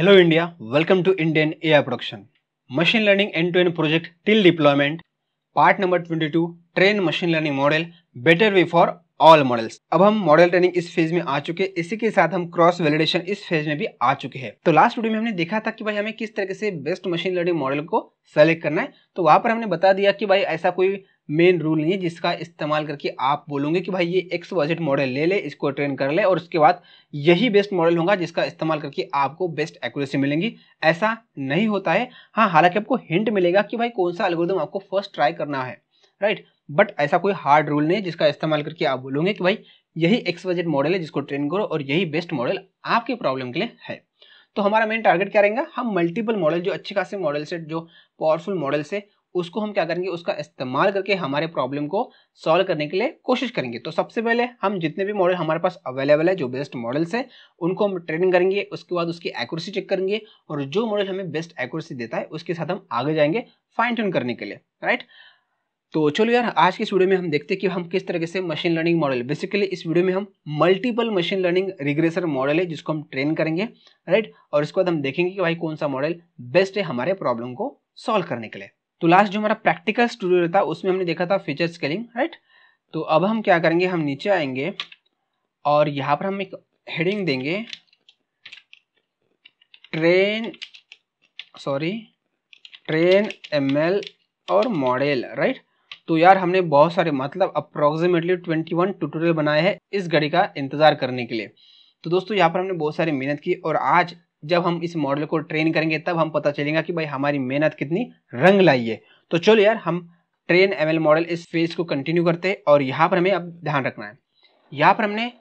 Hello India, welcome to Indian AI Production. Machine Learning End-to-End Project Till Deployment, Part number 22, Train Machine Learning Model, Better Way for all models अब हम model training इस phase में आ चुके हैं इसी के साथ हम क्रॉस वैलिडेशन इस फेज में भी आ चुके हैं तो लास्ट वीडियो में हमने देखा था कि भाई हमें किस तरीके से बेस्ट मशीन लर्निंग मॉडल को सेलेक्ट करना है तो वहां पर हमने बता दिया कि भाई ऐसा कोई मेन रूल नहीं है जिसका इस्तेमाल करके आप बोलोगे कि भाई ये एक्स बजट मॉडल ले ले इसको ट्रेन कर ले और उसके बाद यही बेस्ट मॉडल होगा जिसका इस्तेमाल करके आपको बेस्ट एक्यूरेसी मिलेंगी ऐसा नहीं होता है हाँ हालांकि आपको हिंट मिलेगा कि भाई कौन सा अलगोदम आपको फर्स्ट ट्राई करना है राइट बट ऐसा कोई हार्ड रूल नहीं है जिसका इस्तेमाल करके आप बोलोगे कि भाई यही एक्स बजट मॉडल है जिसको ट्रेन करो और यही बेस्ट मॉडल आपके प्रॉब्लम के लिए है तो हमारा मेन टारगेट क्या रहेगा हम मल्टीपल मॉडल जो अच्छे खासे मॉडल से जो पावरफुल मॉडल से उसको हम क्या करेंगे उसका इस्तेमाल करके हमारे प्रॉब्लम को सॉल्व करने के लिए कोशिश करेंगे तो सबसे पहले हम जितने भी मॉडल हमारे पास अवेलेबल है जो बेस्ट मॉडल्स है उनको हम ट्रेनिंग करेंगे उसके बाद उसकी एक्यूरेसी चेक करेंगे और जो मॉडल हमें बेस्ट एक्यूरेसी देता है उसके साथ हम आगे जाएंगे फाइन ट्यून करने के लिए राइट तो चलो यार आज की इस वीडियो में हम देखते हैं कि हम किस तरीके से मशीन लर्निंग मॉडल बेसिकली इस वीडियो में हम multiple machine learning regressor model है जिसको हम ट्रेन करेंगे राइट और इसके बाद हम देखेंगे कि भाई कौन सा मॉडल बेस्ट है हमारे प्रॉब्लम को सॉल्व करने के लिए तो लास्ट जो हमारा प्रैक्टिकल स्टूडियो था उसमें हमने देखा था फीचर स्केलिंग राइट तो अब हम क्या करेंगे हम नीचे आएंगे और यहाँ पर हम एक हेडिंग देंगे ट्रेन सॉरी ट्रेन एम और मॉडल राइट तो यार हमने बहुत सारे मतलब ट्वेंटी 21 ट्यूटोरियल बनाए हैं इस घड़ी का इंतज़ार करने के लिए तो दोस्तों यहाँ पर हमने बहुत सारी मेहनत की और आज जब हम इस मॉडल को ट्रेन करेंगे तब हम पता चलेगा कि भाई हमारी मेहनत कितनी रंग लाई है तो चलो यार हम ट्रेन एम मॉडल इस फेज को कंटिन्यू करते हैं और यहाँ पर हमें अब ध्यान रखना है यहाँ पर हमने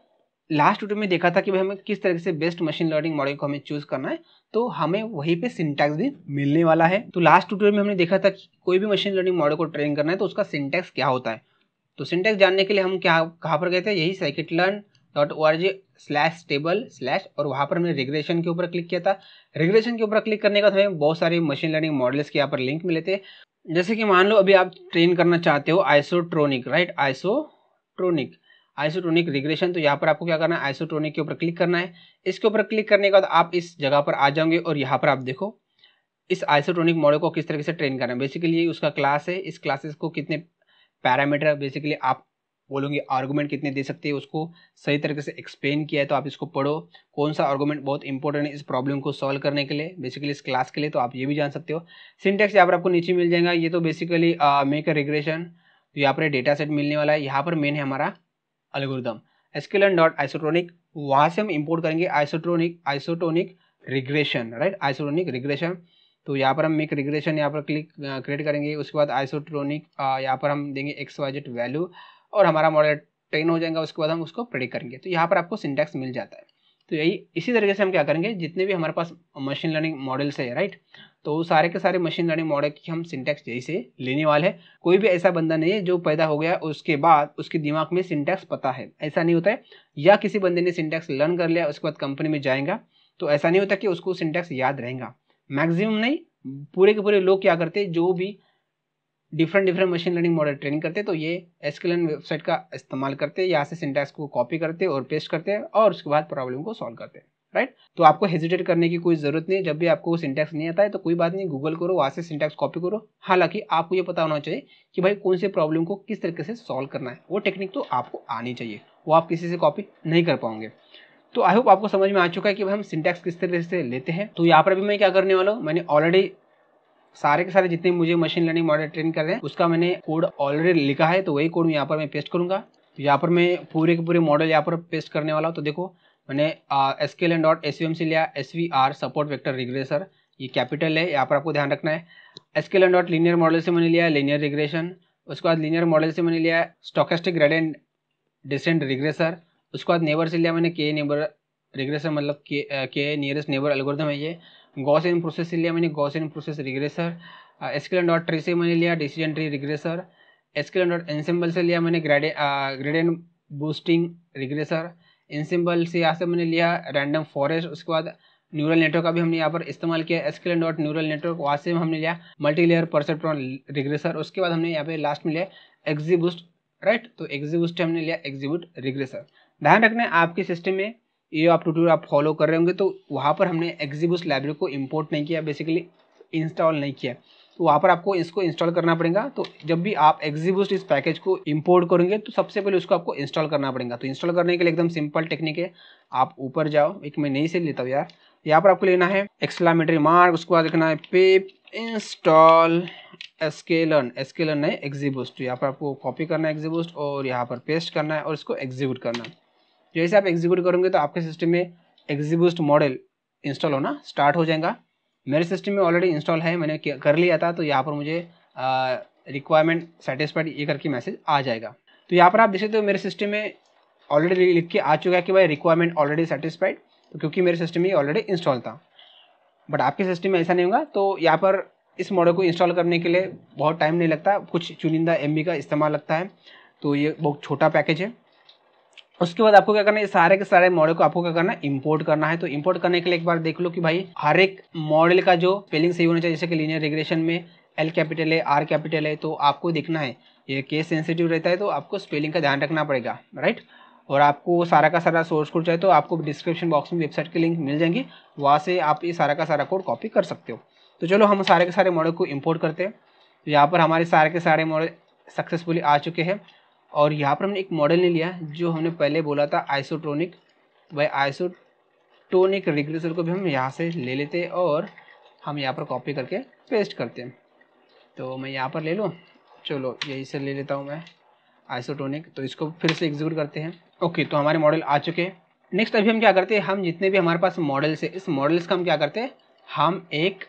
लास्ट वीडियो में देखा था कि भाई हमें किस तरीके से बेस्ट मशीन लर्निंग मॉडल को हमें चूज करना है तो हमें वहीं पे सिंटैक्स भी मिलने वाला है तो लास्ट वीडियो में हमने देखा था कि कोई भी मशीन लर्निंग मॉडल को ट्रेन करना है तो उसका सिंटैक्स क्या होता है तो सिंटैक्स जानने के लिए हम क्या कहाँ पर गए थे यही scikit learn dot O R G slash stable slash और वहाँ पर हमने रिग्रेशन के ऊपर क्लिक किया था रिग्रेशन के ऊपर क्लिक करने का हमें बहुत सारे मशीन लर्निंग मॉडल्स के यहाँ पर लिंक मिले थे जैसे कि मान लो अभी आप ट्रेन करना चाहते हो isotronic right isotronic isotonic regression तो यहाँ पर आपको क्या करना है आइसोटोनिक के ऊपर क्लिक करना है इसके ऊपर क्लिक करने के बाद आप इस जगह पर आ जाओगे और यहाँ पर आप देखो इस आइसोटोनिक मॉडल को किस तरीके से ट्रेन करना है बेसिकली उसका क्लास है इस क्लासेस को कितने पैरामीटर बेसिकली आप बोलोगे आर्गूमेंट कितने दे सकते हैं उसको सही तरीके से एक्सप्लेन किया है तो आप इसको पढ़ो कौन सा आर्गूमेंट बहुत इंपॉर्टेंट है इस प्रॉब्लम को सॉल्व करने के लिए बेसिकली इस क्लास के लिए तो आप ये भी जान सकते हो सिंटेक्स यहाँ पर आपको नीचे मिल जाएगा ये तो बेसिकली मेक अ रिग्रेशन तो यहाँ पर डेटा सेट मिलने वाला है यहाँ पर मेन है हमारा अलगोरिदम एसक्यूएल डॉट आइसोट्रॉनिक वहाँ से हम इंपोर्ट करेंगे isotronic isotonic regression right isotonic regression तो यहाँ पर हम मेक रिग्रेशन यहाँ पर क्लिक क्रिएट uh, करेंगे उसके बाद आइसोट्रॉनिक uh, यहाँ पर हम देंगे एक्स वाइजेट वैल्यू और हमारा मॉडल टेन हो जाएगा उसके बाद हम उसको प्रेडिक्ट करेंगे तो यहाँ पर आपको सिंटेक्स मिल जाता है तो यही इसी तरीके से हम क्या करेंगे जितने भी हमारे पास मशीन लर्निंग मॉडल्स है राइट तो सारे के सारे मशीन लर्निंग मॉडल की हम सिंटैक्स यही से लेने वाले हैं कोई भी ऐसा बंदा नहीं है जो पैदा हो गया उसके बाद उसके दिमाग में सिंटैक्स पता है ऐसा नहीं होता है या किसी बंदे ने सिंटैक्स लर्न कर लिया उसके बाद कंपनी में जाएगा तो ऐसा नहीं होता कि उसको सिंटैक्स याद रहेगा मैक्सिमम नहीं पूरे के पूरे लोग क्या करते जो भी different different machine learning model training करते तो ये एस वेबसाइट का इस्तेमाल करते यहाँ से सिंटैक्स को कॉपी करते और पेस्ट करते और उसके बाद प्रॉब्लम को सॉल्व करते राइट तो आपको हेजिटेट करने की कोई जरूरत नहीं जब भी आपको सिंटैक्स नहीं आता है तो कोई बात नहीं गूगल करो वहाँ से सिंटैक्स कॉपी करो हालांकि आपको ये पता होना चाहिए कि भाई कौन से प्रॉब्लम को किस तरीके से सॉल्व करना है वो टेक्निक तो आपको आनी चाहिए वो आप किसी से कॉपी नहीं कर पाओगे तो आई होप आपको समझ में आ चुका है कि भाई हम सिंटैक्स किस तरीके से लेते हैं तो यहाँ पर भी मैं क्या करने वाला हूँ मैंने ऑलरेडी सारे के सारे जितने मुझे मशीन लर्निंग मॉडल ट्रेन कर रहे हैं उसका मैंने कोड ऑलरेडी लिखा है तो वही कोड यहाँ पर मैं पेस्ट करूंगा तो यहाँ पर मैं पूरे के पूरे मॉडल यहाँ पर पेस्ट करने वाला हूँ तो देखो मैंने एस के डॉट एस यू एम से लिया S V R support vector regressor ये कैपिटल है यहाँ पर आपको ध्यान रखना है एस के डॉट लीनियर मॉडल से मैंने लिया लीनियर रिग्रेशन उसके बाद लीनियर मॉडल से मैंने लिया स्टोकेस्टिक ग्रेडेंट डिसेंट रिग्रेसर उसके बाद नेबर से लिया मैंने के नेबर रिग्रेसर मतलब के के नियरेस्ट नेबर एल्गोरिदम है ये इन प्रोसेस से लिया मैंने इन process regressor sklearn dot tree से मैंने लिया decision tree regressor sklearn dot ensemble से लिया मैंने grade gradient boosting regressor ensemble से यहाँ से मैंने लिया रैंडम फॉरेस्ट उसके बाद न्यूरल नेटवर्क का भी हमने यहाँ पर इस्तेमाल किया एस्केलन डॉट न्यूरल नेटवर्क वहाँ से हमने लिया मल्टीलेयर लेयर परसेप्ट्रॉन रिग्रेसर उसके बाद हमने यहाँ पे लास्ट में लिया एग्जीबूस्ट राइट तो एग्जीबूस्ट हमने लिया एग्जीबूट रिग्रेसर ध्यान रखना है आपके सिस्टम में ये आप ट्यूटोरियल आप फॉलो कर रहे होंगे तो वहाँ पर हमने एग्जीबूस लाइब्रेरी को इम्पोर्ट नहीं किया बेसिकली इंस्टॉल नहीं किया तो वहाँ पर आपको इसको इंस्टॉल करना पड़ेगा तो जब भी आप एग्जीबूस्ट इस पैकेज को इम्पोर्ट करेंगे तो सबसे पहले उसको आपको इंस्टॉल करना पड़ेगा तो इंस्टॉल करने के लिए एकदम सिंपल टेक्निक है आप ऊपर जाओ एक मैं नहीं से लेता हूँ यार यहाँ पर आपको लेना है एक्सलामेटरी मार्क उसके बाद लिखना है पेप इंस्टॉल एस्केलन एस्केलन है एग्जीबूस्ट यहाँ पर आपको कॉपी करना है एग्जीबूस्ट और यहाँ पर पेस्ट करना है और इसको एग्जीक्यूट करना है जैसे आप एग्जीक्यूट करोगे तो आपके सिस्टम में एग्जीबूस्ट मॉडल इंस्टॉल होना स्टार्ट हो जाएगा मेरे सिस्टम में ऑलरेडी इंस्टॉल है मैंने कर लिया था तो यहाँ पर मुझे रिक्वायरमेंट सेटिस्फाइड ये करके मैसेज आ जाएगा तो यहाँ पर आप देख सकते हो मेरे सिस्टम में ऑलरेडी लिख के आ चुका है कि भाई रिक्वायरमेंट ऑलरेडी सेटिस्फाइड तो क्योंकि मेरे सिस्टम में ऑलरेडी इंस्टॉल था बट आपके सिस्टम में ऐसा नहीं होगा तो यहाँ पर इस मॉडल को इंस्टॉल करने के लिए बहुत टाइम नहीं लगता कुछ चुनिंदा एम का इस्तेमाल लगता है तो ये बहुत छोटा पैकेज है उसके बाद आपको क्या करना है सारे के सारे मॉडल को आपको क्या करना है इम्पोर्ट करना है तो इम्पोर्ट करने के लिए एक बार देख लो कि भाई हर एक मॉडल का जो स्पेलिंग सही होना चाहिए जैसे कि लीनियर रिग्रेशन में एल कैपिटल है आर कैपिटल है तो आपको देखना है ये केस सेंसिटिव रहता है तो आपको स्पेलिंग का ध्यान रखना पड़ेगा राइट और आपको सारा का सारा सोर्स कोड चाहिए तो आपको डिस्क्रिप्शन बॉक्स में वेबसाइट की लिंक मिल जाएंगी वहाँ से आप ये सारा का सारा कोड कॉपी कर सकते हो तो चलो हम सारे के सारे मॉडल को इम्पोर्ट करते हैं तो यहाँ पर हमारे सारे के सारे मॉडल सक्सेसफुली आ चुके हैं और यहाँ पर हमने एक मॉडल ने लिया जो हमने पहले बोला था आइसोट्रोनिक भाई आइसोटोनिक रिग्रेसर को भी हम यहाँ से ले लेते और हम यहाँ पर कॉपी करके पेस्ट करते हैं तो मैं यहाँ पर ले लूँ चलो यही से ले लेता हूँ मैं आइसोटोनिक तो इसको फिर से एग्जीक्यूट करते हैं ओके तो हमारे मॉडल आ चुके हैं नेक्स्ट अभी हम क्या करते हैं हम जितने भी हमारे पास मॉडल्स है इस मॉडल्स का हम क्या करते हैं हम एक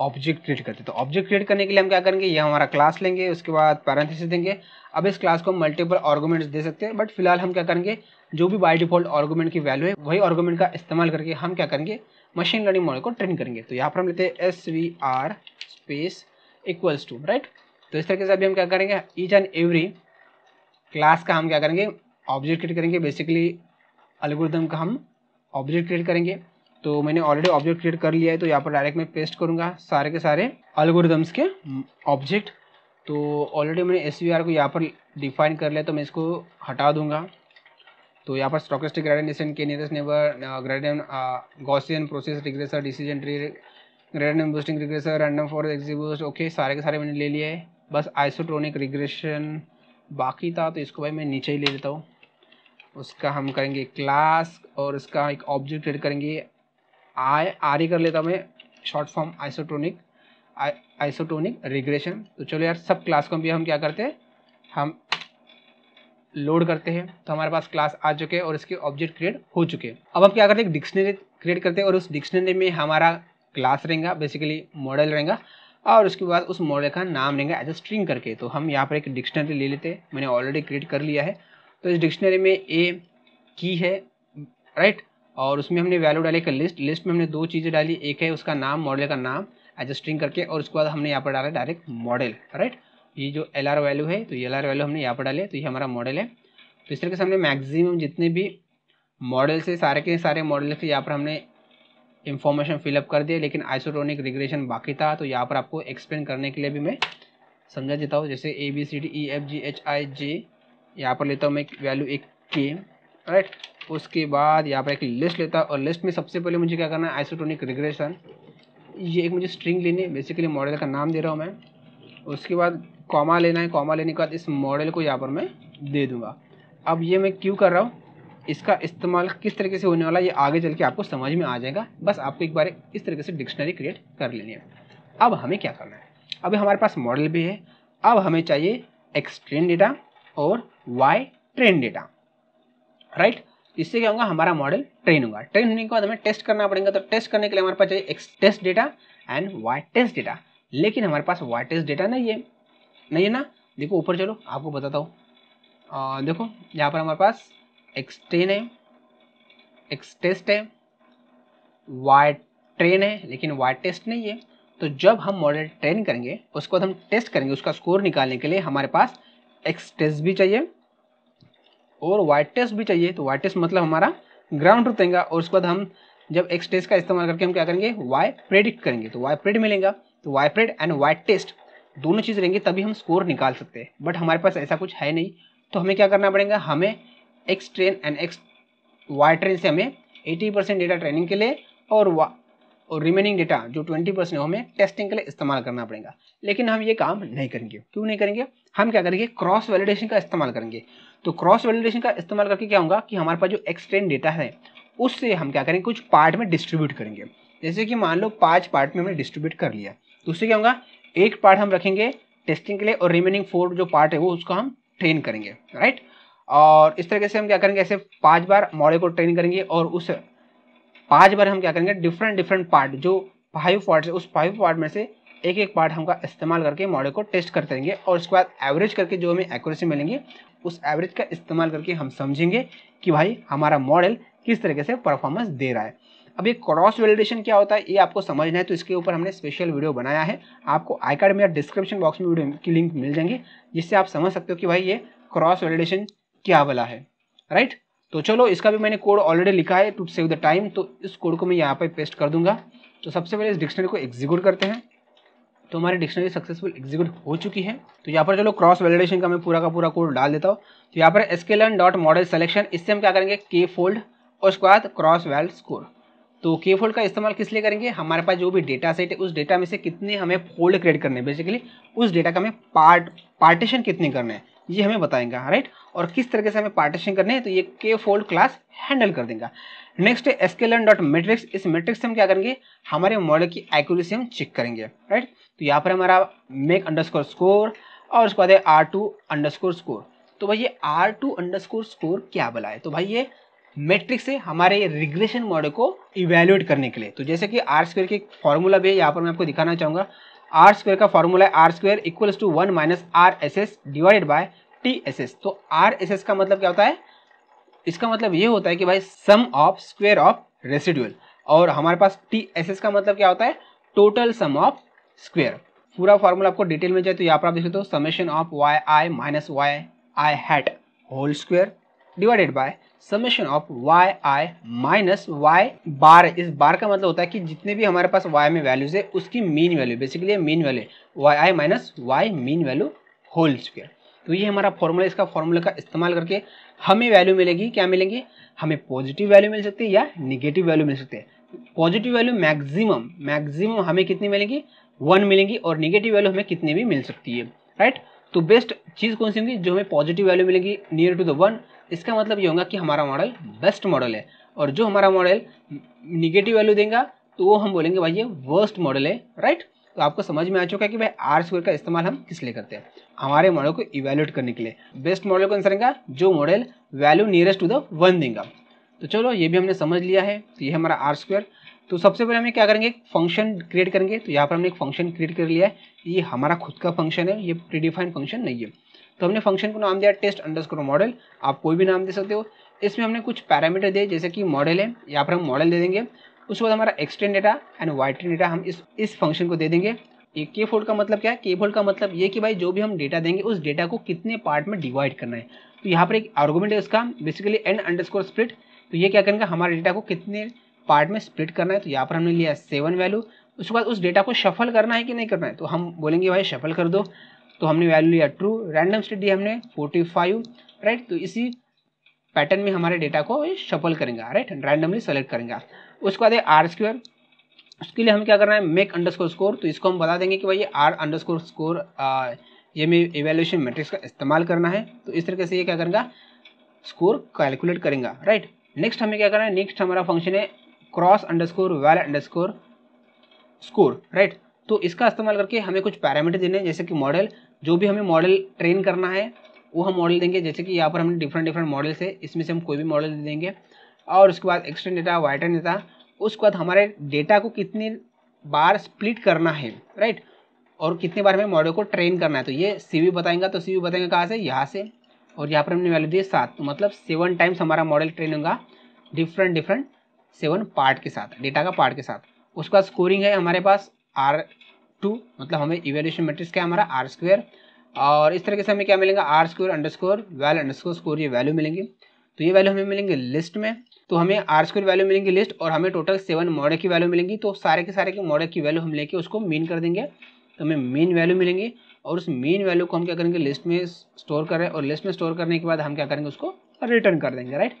ऑब्जेक्ट क्रिएट करते हैं तो ऑब्जेक्ट क्रिएट करने के लिए हम क्या करेंगे ये हमारा क्लास लेंगे उसके बाद पैरेंथिस देंगे अब इस क्लास को मल्टीपल आर्गूमेंट्स दे सकते हैं बट फिलहाल हम क्या करेंगे जो भी बाय डिफॉल्ट आर्गूमेंट की वैल्यू है वही आर्गूमेंट का इस्तेमाल करके हम क्या करेंगे मशीन लर्निंग मॉडल को ट्रेन करेंगे तो यहाँ पर हम लेते हैं S V R space equals to right तो इस तरीके से अभी हम क्या करेंगे ईच एंड एवरी क्लास का हम क्या करेंगे ऑब्जेक्ट क्रिएट करेंगे बेसिकली अलगोरिदम का हम ऑब्जेक्ट क्रिएट करेंगे तो मैंने ऑलरेडी ऑब्जेक्ट क्रिएट कर लिया है तो यहाँ पर डायरेक्ट मैं पेस्ट करूँगा सारे के सारे अलगोरिदम्स के ऑब्जेक्ट तो ऑलरेडी मैंने एस को यहाँ पर डिफाइन कर लिया तो मैं इसको हटा दूँगा तो यहाँ पर स्टॉकिस्टिक ग्रेडेशन के nearest neighbour grade Gaussian process regressor decision tree gradient boosting regressor random for XGBoost okay सारे के सारे मैंने ले लिए बस आइसोट्रोनिक रिग्रेशन बाकी था तो इसको भाई मैं नीचे ही ले लेता हूँ उसका हम करेंगे क्लास और उसका एक ऑब्जेक्ट क्रिएट करेंगे आई आर ही कर लेता मैं short form isotonic isotonic regression तो चलो यार सब क्लास को भी हम क्या करते हैं हम लोड करते हैं तो हमारे पास क्लास आ चुके हैं और इसके ऑब्जेक्ट क्रिएट हो चुके हैं अब हम क्या करते हैं डिक्शनरी क्रिएट करते हैं और उस डिक्शनरी में हमारा क्लास रहेगा बेसिकली मॉडल रहेगा और उसके बाद उस मॉडल का नाम रहेगा एज ए स्ट्रिंग करके तो हम यहाँ पर एक डिक्शनरी ले लेते हैं मैंने ऑलरेडी क्रिएट कर लिया है तो इस डिक्शनरी में ए की है राइट और उसमें हमने वैल्यू डाली का लिस्ट लिस्ट में हमने दो चीज़ें डाली एक है उसका नाम मॉडल का नाम एडजस्टिंग करके और उसके बाद हमने यहाँ पर डाला डायरेक्ट मॉडल राइट ये जो एल वैल्यू है तो ये एल वैल्यू हमने यहाँ पर डाले तो ये हमारा मॉडल है तो इस तरीके से हमने मैक्सिमम जितने भी मॉडल से सारे के सारे मॉडल के यहाँ पर हमने इंफॉर्मेशन फिलअप कर दिया लेकिन आइसोटोनिक रिग्रेशन बाकी था तो यहाँ पर आपको एक्सप्लेन करने के लिए भी मैं समझा देता हूँ जैसे A B C D E F G H I J यहाँ पर लेता हूँ मैं वैल्यू एक के राइट उसके बाद यहाँ पर एक लिस्ट लेता है और लिस्ट में सबसे पहले मुझे क्या करना है आइसोटोनिक रिग्रेशन ये एक मुझे स्ट्रिंग लेनी है बेसिकली मॉडल का नाम दे रहा हूँ मैं उसके बाद कॉमा लेना है कॉमा लेने के बाद इस मॉडल को यहाँ पर मैं दे दूँगा अब ये मैं क्यों कर रहा हूँ इसका इस्तेमाल किस तरीके से होने वाला ये आगे चल के आपको समझ में आ जाएगा बस आपको एक बार इस तरीके से डिक्शनरी क्रिएट कर लेनी है अब हमें क्या करना है अभी हमारे पास मॉडल भी है अब हमें चाहिए एक्सट्रेन डेटा और वाई ट्रेन डेटा राइट इससे क्या होगा हमारा मॉडल ट्रेन होगा ट्रेन होने के बाद हमें टेस्ट करना पड़ेगा तो टेस्ट करने के लिए हमारे पास चाहिए X test data and Y test data लेकिन हमारे पास वाई टेस्ट डेटा नहीं है नहीं है ना देखो ऊपर चलो आपको बताता हूँ देखो यहाँ पर हमारे पास एक्स ट्रेन है एक्स टेस्ट है वाई ट्रेन है लेकिन वाई टेस्ट नहीं है तो जब हम मॉडल ट्रेन करेंगे उसको हम टेस्ट करेंगे उसका स्कोर निकालने के लिए हमारे पास एक्स टेस्ट भी चाहिए और वाइट टेस्ट भी चाहिए तो वाइट टेस्ट मतलब हमारा ग्राउंड ट्रूथ रहेगा और उसके बाद हम जब एक्स टेस्ट का इस्तेमाल करके हम क्या करेंगे वाई प्रेडिक्ट करेंगे तो वाई प्रेड मिलेगा तो Y pred and white test दोनों चीज़ रहेंगे तभी हम स्कोर निकाल सकते हैं बट हमारे पास ऐसा कुछ है नहीं तो हमें क्या करना पड़ेगा हमें X train and X Y train से हमें 80 परसेंट डेटा ट्रेनिंग के लिए और और रिमेनिंग डेटा जो ट्वेंटी परसेंट है हमें टेस्टिंग के लिए इस्तेमाल करना पड़ेगा लेकिन हम ये काम नहीं करेंगे क्यों नहीं करेंगे हम क्या करेंगे क्रॉस वैलिडेशन का इस्तेमाल करेंगे तो क्रॉस वैलिडेशन का इस्तेमाल करके क्या होगा कि हमारे पास जो एक्सटेंड डेटा है उससे हम क्या करेंगे कुछ पार्ट में डिस्ट्रीब्यूट करेंगे जैसे कि मान लो पाँच पार्ट में हमने डिस्ट्रीब्यूट कर लिया तो उससे क्या होगा एक पार्ट हम रखेंगे टेस्टिंग के लिए और रिमेनिंग फोर जो पार्ट है वो उसको हम ट्रेन करेंगे राइट और इस तरीके से हम क्या करेंगे ऐसे पांच बार मॉडल को ट्रेन करेंगे और उस पांच बार हम क्या करेंगे डिफरेंट डिफरेंट पार्ट जो फाइव पार्ट है उस फाइव पार्ट में से एक एक पार्ट हम का इस्तेमाल करके मॉडल को टेस्ट करते रहेंगे और उसके बाद एवरेज करके जो हमें एक्यूरेसी मिलेंगी उस एवरेज का इस्तेमाल करके हम समझेंगे कि भाई हमारा मॉडल किस तरीके से परफॉर्मेंस दे रहा है अब ये क्रॉस वैलिडेशन क्या होता है ये आपको समझना है तो इसके ऊपर हमने स्पेशल वीडियो बनाया है आपको आई कार्ड में या डिस्क्रिप्शन बॉक्स में वीडियो की लिंक मिल जाएंगे जिससे आप समझ सकते हो कि भाई ये क्रॉस वैलिडेशन क्या वाला है राइट तो चलो इसका भी मैंने कोड ऑलरेडी लिखा है टू सेव द टाइम तो इस कोड को मैं यहाँ पर पे पेस्ट कर दूंगा तो सबसे पहले इस डिक्शनरी को एग्जीक्यूट करते हैं तो हमारी डिक्शनरी सक्सेसफुल एग्जीक्यूट हो चुकी है तो यहाँ पर चलो क्रॉस वैलिडेशन का मैं पूरा का पूरा कोड डाल देता हूँ तो यहाँ पर एसकेलन डॉट मॉडल सेलेक्शन इससे हम क्या करेंगे के फोल्ड और उसके बाद क्रॉस वैल स्कोर तो के फोल्ड का इस्तेमाल किस लिए करेंगे हमारे पास जो भी डेटा सेट है उस डेटा में से कितने हमें फोल्ड क्रिएट करने हैं बेसिकली उस डेटा का हमें पार्ट पार्टीशन कितने करने हैं ये हमें बताएगा राइट और किस तरीके से हमें पार्टीशन करने हैं तो ये के फोल्ड क्लास हैंडल कर देगा नेक्स्ट है एसकेलन डॉट मेट्रिक्स इस मेट्रिक्स से हम क्या करेंगे हमारे मॉडल की एक्यूरेसी हम चेक करेंगे राइट तो यहाँ पर हमारा मेक अंडर स्कोर और उसके बाद आर टू अंडर स्कोर तो भाई ये आर टू अंडर स्कोर क्या बोला है तो भाई ये मेट्रिक से हमारे रिग्रेशन मॉडल को इवेल्युएट करने के लिए तो जैसे कि आर स्क्वेयर के फॉर्मूला भी है यहाँ पर मैं आपको दिखाना चाहूँगा आर स्क्वेयर का फॉर्मूला है R square equals to one minus R S S divided by T S S तो आर एस एस का मतलब क्या होता है इसका मतलब ये होता है कि भाई sum of square of residual और हमारे पास टी एस एस का मतलब क्या होता है टोटल सम ऑफ स्क्वेयर पूरा फॉर्मूला आपको डिटेल में जाए तो यहाँ पर आप देख सकते हो summation of Y I minus Y I hat whole square divided by summation of Y I minus Y bar इस बार का मतलब होता है कि जितने भी हमारे पास वाई में वैल्यूज है उसकी mean value basically mean value Y I minus Y mean value whole square तो ये हमारा फॉर्मूला इसका फॉर्मूला का इस्तेमाल करके हमें वैल्यू मिलेगी क्या मिलेंगी हमें पॉजिटिव वैल्यू मिल सकती है या निगेटिव वैल्यू मिल सकती है पॉजिटिव वैल्यू मैक्सिमम मैक्सिमम हमें कितनी मिलेगी वन मिलेंगी और निगेटिव वैल्यू हमें कितनी भी मिल सकती है राइट तो बेस्ट चीज़ कौन सी होगी जो हमें पॉजिटिव वैल्यू मिलेगी नियर टू द वन इसका मतलब ये होगा कि हमारा मॉडल बेस्ट मॉडल है और जो हमारा मॉडल निगेटिव वैल्यू देगा तो वो हम बोलेंगे भाई ये वर्स्ट मॉडल है राइट तो आपको समझ में आ चुका है कि भाई आर स्क्वायर का इस्तेमाल हम किस लिए करते हैं हमारे मॉडल को इवेल्युएट करने के लिए बेस्ट मॉडल कौन सा रहेगा जो model value nearest to the one देगा तो चलो ये भी हमने समझ लिया है तो ये हमारा आर स्क्वायर तो सबसे पहले हमें क्या करेंगे एक फंक्शन क्रिएट करेंगे तो यहाँ पर हमने एक फंक्शन क्रिएट कर लिया है ये हमारा खुद का फंक्शन है ये प्रीडिफाइंड फंक्शन नहीं है तो हमने फंक्शन को नाम दिया टेस्ट अंडरस्कोर मॉडल आप कोई भी नाम दे सकते हो इसमें हमने कुछ पैरामीटर दिए जैसे कि मॉडल है यहाँ पर हम मॉडल दे देंगे उसके बाद हमारा extend data and white data हम इस इस फंक्शन को दे देंगे ये के फोल्ड का मतलब क्या है के फोल्ड का मतलब ये कि भाई जो भी हम डेटा देंगे उस डेटा को कितने पार्ट में डिवाइड करना है तो यहाँ पर एक आर्गूमेंट है उसका बेसिकली एंड अंडरस्कोर स्प्लिट तो ये क्या करेंगे हमारे डेटा को कितने पार्ट में स्प्लिट करना है तो यहाँ पर हमने लिया सेवन वैल्यू उसके बाद उस डेटा को शफल करना है कि नहीं करना है तो हम बोलेंगे भाई शफल कर दो तो हमने वैल्यू लिया ट्रू रैंडम स्टेट दी हमने 45 राइट तो इसी पैटर्न में हमारे डेटा को शफल करेंगे राइट रैंडमली सेलेक्ट करेंगे उसके बाद आर स्क्वेयर उसके लिए हम क्या करना है मेक अंडर स्कोर तो इसको हम बता देंगे कि भाई ये आर अंडर स्कोर ये में एवेल्यूशन मैट्रिक्स का इस्तेमाल करना है तो इस तरीके से ये क्या करेगा स्कोर कैलकुलेट करेंगे राइट नेक्स्ट हमें क्या करना है नेक्स्ट हमारा फंक्शन है cross underscore val underscore score right तो इसका इस्तेमाल करके हमें कुछ पैरामीटर देने हैं जैसे कि मॉडल जो भी हमें मॉडल ट्रेन करना है वो हम मॉडल देंगे जैसे कि यहाँ पर हमने डिफरेंट डिफरेंट मॉडल्स है इसमें से हम कोई भी मॉडल दे देंगे और उसके बाद एक्सटेंड डेटा वाइटन डेटा उसके बाद हमारे डेटा को कितनी बार स्प्लिट करना है राइट और कितनी बार हमें मॉडल को ट्रेन करना है तो ये सी वी बताएंगे तो सी वी बताएंगे कहाँ से यहाँ से और यहाँ पर हमने वैल्यू दी सात तो मतलब सेवन टाइम्स हमारा मॉडल ट्रेन होगा डिफरेंट डिफरेंट सेवन पार्ट के साथ डेटा का पार्ट के साथ उसके बाद स्कोरिंग है हमारे पास आर टू मतलब हमें इवेल्यूशन मैट्रिक्स क्या हमारा आर स्क्वेयर और इस तरीके से हमें क्या मिलेगा R square underscore val underscore score ये वैल्यू मिलेंगे तो ये वैल्यू हमें मिलेंगे लिस्ट में तो हमें आर स्क्वेयर वैल्यू मिलेंगी लिस्ट और हमें टोटल सेवन मॉडल की वैल्यू मिलेंगी तो सारे के सारे के मॉडल की वैल्यू हम लेके उसको मीन कर देंगे तो हमें मीन वैल्यू मिलेंगी और उस मीन वैल्यू को हम क्या करेंगे लिस्ट में स्टोर करें और लिस्ट में स्टोर करने के बाद हम क्या करेंगे उसको रिटर्न कर देंगे राइट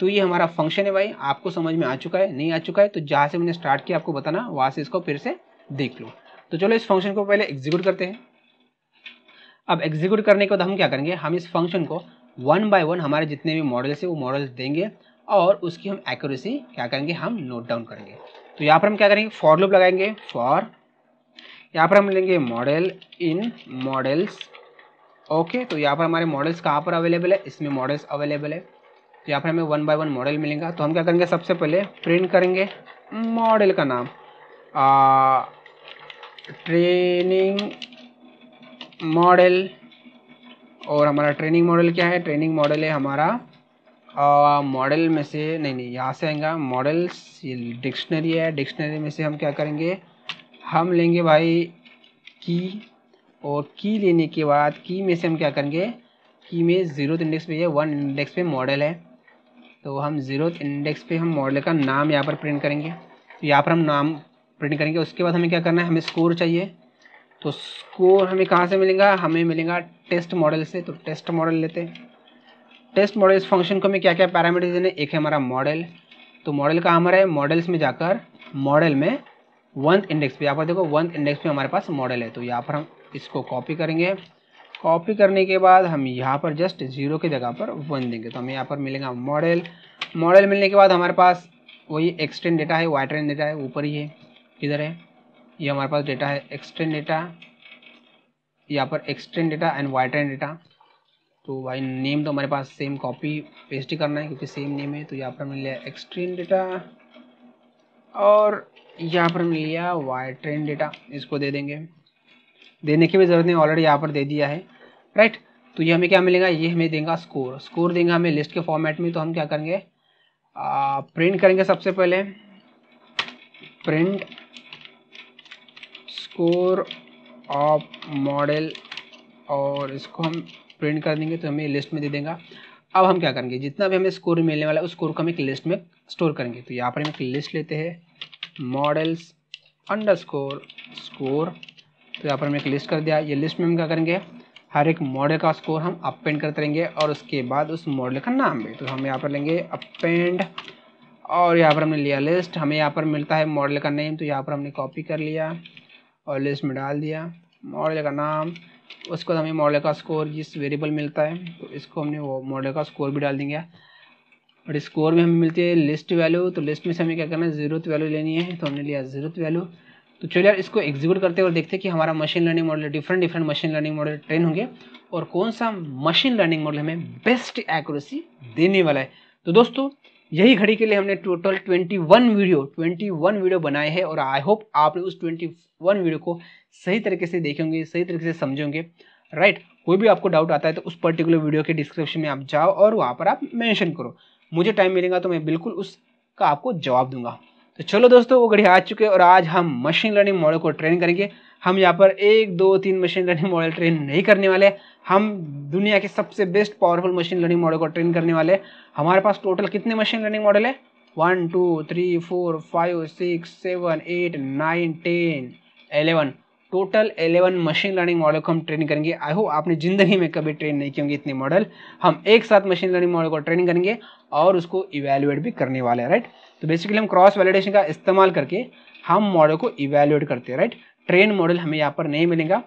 तो ये हमारा फंक्शन है भाई आपको समझ में आ चुका है नहीं आ चुका है तो जहाँ से मैंने स्टार्ट किया आपको बताना वहाँ से इसको फिर से देख लो तो चलो इस फंक्शन को पहले एग्जीक्यूट करते हैं अब एग्जीक्यूट करने के बाद हम क्या करेंगे हम इस फंक्शन को वन बाय वन हमारे जितने भी मॉडल्स है वो मॉडल्स देंगे और उसकी हम एक्यूरेसी क्या करेंगे हम नोट डाउन करेंगे तो यहाँ पर हम क्या करेंगे फॉर लूप लगाएंगे फॉर यहाँ पर हम लेंगे मॉडल इन मॉडल्स ओके तो यहाँ पर हमारे मॉडल्स कहाँ पर अवेलेबल है इसमें मॉडल्स अवेलेबल है तो यहाँ पर हमें वन बाय वन मॉडल मिलेगा तो हम क्या करेंगे सबसे पहले प्रिंट करेंगे मॉडल का नाम ट्रेनिंग मॉडल और हमारा ट्रेनिंग मॉडल क्या है ट्रेनिंग मॉडल है हमारा मॉडल में से नहीं नहीं यहाँ से आएगा मॉडल्स ये डिक्शनरी है डिक्शनरी में से हम क्या करेंगे हम लेंगे भाई की और की लेने के बाद की में से हम क्या करेंगे की में ज़ीरो इंडेक्स पे है वन इंडेक्स पे मॉडल है तो हम ज़ीरो इंडेक्स पे हम मॉडल का नाम यहाँ पर प्रिंट करेंगे तो यहाँ पर हम नाम प्रिंट करेंगे उसके बाद हमें क्या करना है हमें स्कोर चाहिए तो स्कोर हमें कहाँ से मिलेगा हमें मिलेगा टेस्ट मॉडल से तो टेस्ट मॉडल लेते हैं टेस्ट मॉडल इस फंक्शन को हमें क्या क्या पैरामीटर देने एक है हमारा मॉडल तो मॉडल का हमारा है मॉडल्स में जाकर मॉडल में वंथ इंडेक्स पे यहाँ पर देखो वंथ इंडेक्स पे हमारे पास मॉडल है तो यहाँ पर हम इसको कॉपी करेंगे कॉपी करने के बाद हम यहाँ पर जस्ट जीरो की जगह पर वन देंगे तो हमें यहाँ पर मिलेगा मॉडल मॉडल मिलने के बाद हमारे पास वही एक्सटेंड डेटा है वाइट रेंज डेटा है ऊपर ही है किधर है ये हमारे पास डेटा है एक्सट्रेन डेटा यहाँ पर एक्सट्रेन डेटा एंड वाइटेंड डेटा तो भाई नेम तो हमारे पास सेम कॉपी पेस्ट ही करना है क्योंकि सेम नेम है तो यहाँ पर मिल गया एक्सट्रेन डेटा और यहाँ पर मिल गया वाइट्रेन डेटा इसको दे देंगे देने की भी ज़रूरत नहीं ऑलरेडी यहाँ पर दे दिया है राइट तो ये हमें क्या मिलेगा ये हमें देगा स्कोर स्कोर देंगे हमें लिस्ट के फॉर्मेट में तो हम क्या करेंगे आ, प्रिंट करेंगे सबसे पहले प्रिंट स्कोर ऑफ मॉडल और इसको हम प्रिंट कर देंगे तो हमें लिस्ट में दे देगा अब हम क्या करेंगे जितना भी हमें स्कोर मिलने वाला है उस स्कोर को हम एक लिस्ट में स्टोर करेंगे तो यहाँ पर हम एक लिस्ट लेते हैं मॉडल्स अंडर स्कोर स्कोर तो यहाँ पर हमें एक लिस्ट कर दिया ये लिस्ट में हम क्या करेंगे हर एक मॉडल का स्कोर हम अपेंड करते रहेंगे और उसके बाद उस मॉडल का नाम भी तो हम यहाँ पर लेंगे अपेंड और यहाँ पर हमने लिया लिस्ट हमें यहाँ पर मिलता है मॉडल का नेम तो यहाँ पर हमने कॉपी कर लिया और लिस्ट में डाल दिया मॉडल का नाम उसको बाद हमें मॉडल का स्कोर जिस वेरिएबल मिलता है तो इसको हमने वो मॉडल का स्कोर भी डाल देंगे और स्कोर में हमें मिलती है लिस्ट वैल्यू तो लिस्ट में से हमें क्या करना है जीरोथ वैल्यू लेनी है तो हमने लिया जीरोथ वैल्यू तो चलिए यार इसको एग्जीक्यूट करते हैं और देखते हैं कि हमारा machine learning model different different machine learning model train होंगे और कौन सा मशीन लर्निंग मॉडल हमें बेस्ट एक्यूरेसी देने वाला है तो दोस्तों यही घड़ी के लिए हमने टोटल 21 वीडियो 21 वीडियो बनाए हैं और आई होप आपने उस 21 वीडियो को सही तरीके से देखेंगे सही तरीके से समझेंगे राइट right? कोई भी आपको डाउट आता है तो उस पर्टिकुलर वीडियो के डिस्क्रिप्शन में आप जाओ और वहाँ पर आप मैंशन करो मुझे टाइम मिलेगा तो मैं बिल्कुल उसका आपको जवाब दूंगा तो चलो दोस्तों वो घड़ी आ चुके हैं और आज हम मशीन लर्निंग मॉडल को ट्रेन करेंगे हम यहाँ पर एक दो तीन मशीन लर्निंग मॉडल ट्रेन नहीं करने वाले हम दुनिया के सबसे best powerful machine learning model को ट्रेन करने वाले हमारे पास टोटल कितने मशीन लर्निंग मॉडल है one two three four five six seven eight nine ten eleven total eleven machine learning model को हम ट्रेन करेंगे आई होप आपने ज़िंदगी में कभी ट्रेन नहीं किएंगे इतने मॉडल हम एक साथ मशीन लर्निंग मॉडल को ट्रेन करेंगे और उसको इवेल्युएट भी करने वाले हैं राइट तो बेसिकली हम क्रॉस वैलिडेशन का इस्तेमाल करके हम मॉडल को इवेल्युएट करते हैं राइट ट्रेन मॉडल हमें यहाँ पर नहीं मिलेगा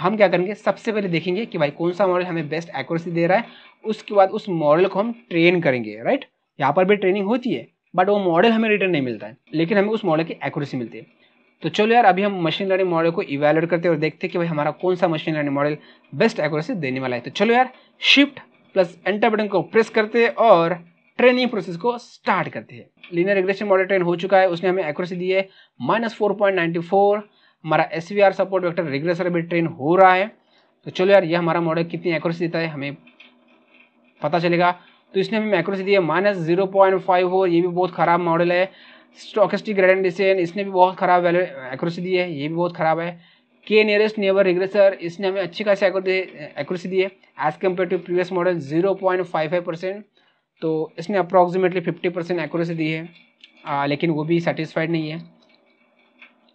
हम क्या करेंगे सबसे पहले देखेंगे कि भाई कौन सा मॉडल हमें बेस्ट एक्यूरेसी दे रहा है उसके बाद उस मॉडल को हम ट्रेन करेंगे राइट यहाँ पर भी ट्रेनिंग होती है बट वो मॉडल हमें रिटर्न नहीं मिलता है लेकिन हमें उस मॉडल की एक्यूरेसी मिलती है तो चलो यार अभी हम मशीन लर्निंग मॉडल को इवेल्यूट करते हैं और देखते हैं कि भाई हमारा कौन सा machine learning model best accuracy देने वाला है तो चलो यार शिफ्ट प्लस एंटर बटन को प्रेस करते हैं और ट्रेनिंग प्रोसेस को स्टार्ट करते हैं लीनियर रिग्रेशन मॉडल ट्रेन हो चुका है उसने हमें एक्यूरेसी दी है minus four point ninety four हमारा एस सपोर्ट वेक्टर रिग्रेसर में ट्रेन हो रहा है तो चलो यार ये हमारा मॉडल कितनी एक्यूरेसी देता है हमें पता चलेगा तो इसने हमें एक्यूरेसी दी है minus zero point five four ये भी बहुत ख़राब मॉडल है स्टोकेस्टिक ग्रेडेंट डिसेन इसने भी बहुत ख़राब वैल्यू एक्यूरेसी दी है ये भी बहुत ख़राब है के नियरेस्ट नेबर रेगुलेसर इसने हमें अच्छी खासी एक्यूरेसी दी है as compare to previous model zero point five five percent तो इसने अप्रॉक्सीमेटली फिफ्टी परसेंट एक्यूरेसी दी है आ, लेकिन वो भी सेटिस्फाइड नहीं है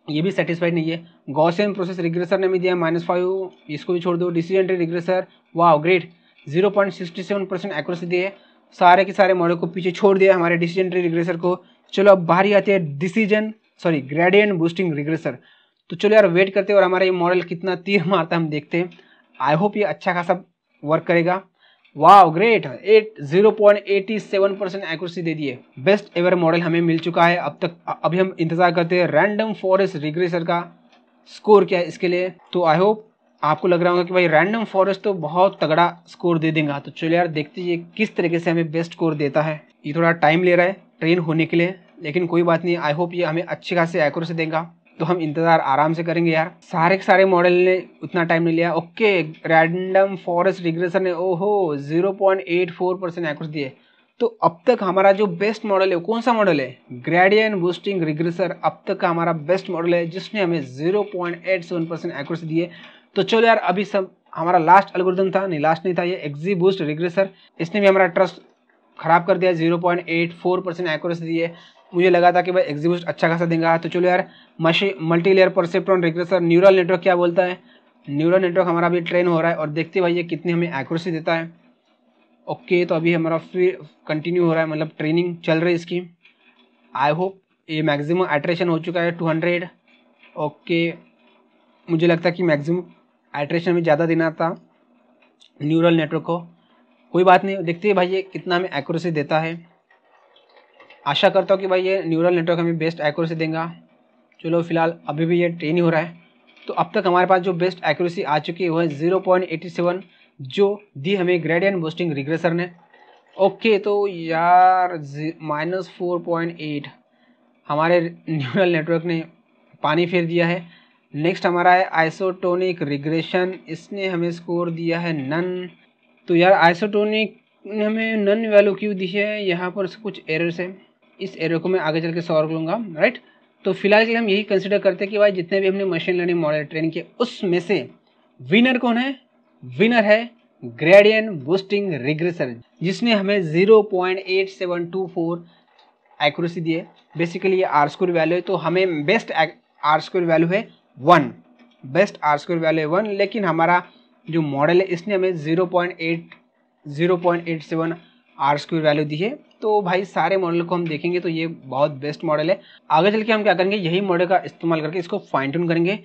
ये भी सेटिस्फाइड नहीं है गॉसियन प्रोसेस रिग्रेसर ने भी दिया माइनस फाइव इसको भी छोड़ दो डिसीजन ट्री रिग्रेसर वाह great zero point sixty seven percent accuracy दिए सारे के सारे मॉडल को पीछे छोड़ दिया हमारे डिसीजन ट्री रिग्रेसर को चलो अब बाहर ही आते हैं decision sorry gradient boosting regressor तो चलो यार वेट करते हैं और हमारा ये मॉडल कितना तीर मारता है हम देखते हैं आई होप ये अच्छा खासा वर्क करेगा वाह great eight zero point eighty seven percent accuracy दे दिए बेस्ट एवर मॉडल हमें मिल चुका है अब तक अभी हम इंतजार करते हैं रैंडम फॉरेस्ट रिग्रेसर का स्कोर क्या है इसके लिए तो आई होप आपको लग रहा होगा कि भाई रैंडम फॉरेस्ट तो बहुत तगड़ा स्कोर दे देगा तो चलो यार देखते हैं किस तरीके से हमें बेस्ट स्कोर देता है ये थोड़ा टाइम ले रहा है ट्रेन होने के लिए लेकिन कोई बात नहीं आई होप ये हमें अच्छी खासी एक्यूरेसी देगा तो हम इंतज़ार आराम से करेंगे यार सारे के सारे मॉडल ने उतना टाइम नहीं लिया ओके रैंडम फॉरेस्ट रिग्रेसर ने ओहो zero point eight four percent एक्स दिए तो अब तक हमारा जो बेस्ट मॉडल है कौन सा मॉडल है ग्रेडियन बूस्टिंग रिग्रेसर अब तक का हमारा बेस्ट मॉडल है जिसने हमें zero point eight seven percent accuracy दिए तो चलो यार अभी सब हमारा लास्ट एल्गोरिदम था नहीं लास्ट नहीं था ये एक्जी बूस्ट रिग्रेसर इसने भी हमारा ट्रस्ट खराब कर दिया zero point eight four percent accuracy दिए मुझे लगा था कि भाई एग्जीब्यूट अच्छा खासा देंगे तो चलो यार मशी multi layer perceptron regressor neural network क्या बोलता है न्यूरल नेटवर्क हमारा अभी ट्रेन हो रहा है और देखते भाई ये कितनी हमें एक्यूरेसी देता है ओके तो अभी हमारा फ्री कंटिन्यू हो रहा है मतलब ट्रेनिंग चल रही है इसकी आई होप ये मैक्सिमम एट्रेशन हो चुका है टू हंड्रेड ओके मुझे लगता है कि मैक्सिमम एट्रेशन में ज़्यादा देना था न्यूरल नेटवर्क को कोई बात नहीं देखते भाई ये कितना हमें एक्यूरेसी देता है आशा करता हूँ कि भाई ये न्यूरल नेटवर्क हमें बेस्ट एक्यूरेसी देगा चलो फिलहाल अभी भी ये ट्रेन हो रहा है तो अब तक हमारे पास जो बेस्ट एक्यूरेसी आ चुकी है वह जीरो पॉइंट एटी सेवन जो दी हमें ग्रेडियन बोस्टिंग रिग्रेसर ने ओके तो यार माइनस फोर पॉइंट एट हमारे न्यूरल नेटवर्क ने पानी फेर दिया है नेक्स्ट हमारा है आइसोटोनिक रिग्रेशन इसने हमें स्कोर दिया है नन तो यार आइसोटोनिक ने हमें नन वैल्यू क्यों दी है यहाँ पर कुछ एरर्स है इस एरो को मैं आगे चल के सॉल्व लूँगा राइट तो फिलहाल के लिए हम यही कंसिडर करते हैं कि भाई जितने भी हमने मशीन लर्निंग मॉडल ट्रेनिंग किए उसमें से विनर कौन है विनर है ग्रेडियन बूस्टिंग रिग्रेसर जिसने हमें 0.8724 एक्यूरेसी दी है बेसिकली ये आर स्कोर वैल्यू है तो हमें बेस्ट आर स्कोर वैल्यू है one best R score value है वन लेकिन हमारा जो मॉडल है इसने हमें 0.8 0.87 आर स्क्वायर वैल्यू दी है तो भाई सारे मॉडल को हम देखेंगे तो ये बहुत बेस्ट मॉडल है आगे चल के हम क्या करेंगे यही मॉडल का इस्तेमाल करके इसको फाइन ट्यून करेंगे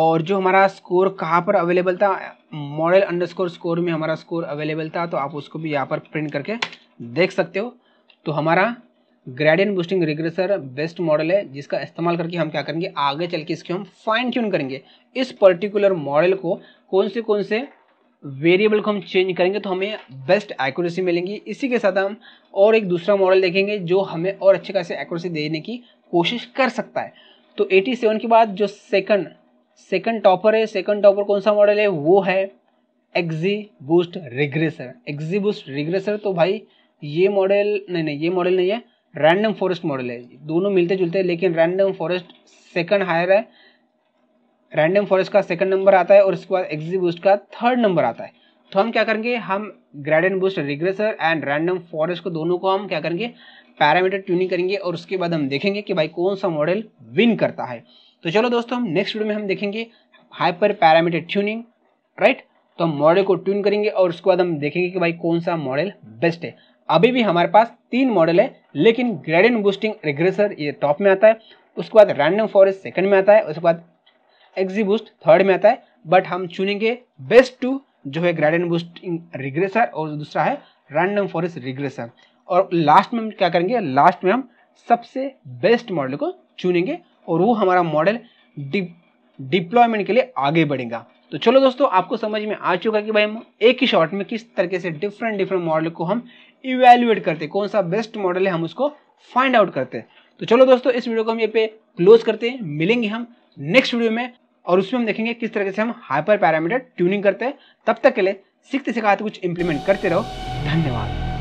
और जो हमारा स्कोर कहाँ पर अवेलेबल था मॉडल अंडरस्कोर स्कोर में हमारा स्कोर अवेलेबल था तो आप उसको भी यहाँ पर प्रिंट करके देख सकते हो तो हमारा gradient boosting regressor best model है जिसका इस्तेमाल करके हम क्या करेंगे आगे चल के इसके हम फाइन ट्यून करेंगे इस पर्टिकुलर मॉडल को कौन से कौन से वेरिएबल को हम चेंज करेंगे तो हमें बेस्ट एक्यूरेसी मिलेंगी इसी के साथ हम और एक दूसरा मॉडल देखेंगे जो हमें और अच्छे खासे एक्यूरेसी देने की कोशिश कर सकता है तो 87 के बाद जो सेकंड सेकंड टॉपर है सेकंड टॉपर कौन सा मॉडल है वो है XG boost regressor XG boost regressor तो भाई ये मॉडल नहीं नहीं ये मॉडल नहीं है रैंडम फॉरेस्ट मॉडल है दोनों मिलते जुलते हैं लेकिन रैंडम फॉरेस्ट सेकंड हायर है रैंडम फॉरेस्ट का सेकंड नंबर आता है और उसके बाद एक्जी बूस्ट का थर्ड नंबर आता है तो हम क्या करेंगे हम gradient boost regressor and random forest को दोनों को हम क्या करेंगे पैरामीटर ट्यूनिंग करेंगे और उसके बाद हम देखेंगे कि भाई कौन सा मॉडल विन करता है तो चलो दोस्तों हम नेक्स्ट वीडियो में हम देखेंगे हाइपर पैरामीटर ट्यूनिंग राइट तो हम मॉडल को ट्यून करेंगे और उसके बाद हम देखेंगे कि भाई कौन सा मॉडल बेस्ट है अभी भी हमारे पास तीन मॉडल है लेकिन ग्रेडन बूस्टिंग रिग्रेसर ये टॉप में आता है उसके बाद रैंडम फॉरेस्ट सेकंड में आता है उसके बाद एक्सी बूस्ट थर्ड में आता है बट हम चुनेंगे बेस्ट टू जो है ग्रेडियंट बूस्ट रिग्रेसर और दूसरा है रैंडम फॉरेस्ट रिग्रेसर और लास्ट में हम क्या करेंगे लास्ट में हम सबसे बेस्ट मॉडल को चुनेंगे और वो हमारा मॉडल डिप्लॉयमेंट के लिए आगे बढ़ेगा तो चलो दोस्तों आपको समझ में आ चुका कि भाई हम एक ही शॉट में किस तरीके से डिफरेंट डिफरेंट मॉडल को हम इवेल्युएट करते कौन सा बेस्ट मॉडल है हम उसको फाइंड आउट करते हैं तो चलो दोस्तों इस वीडियो को हम ये पे क्लोज करते हैं मिलेंगे हम नेक्स्ट वीडियो में और उसमें हम देखेंगे किस तरीके से हम हाइपर पैरामीटर ट्यूनिंग करते हैं तब तक के लिए सीखते सिखाते कुछ इंप्लीमेंट करते रहो धन्यवाद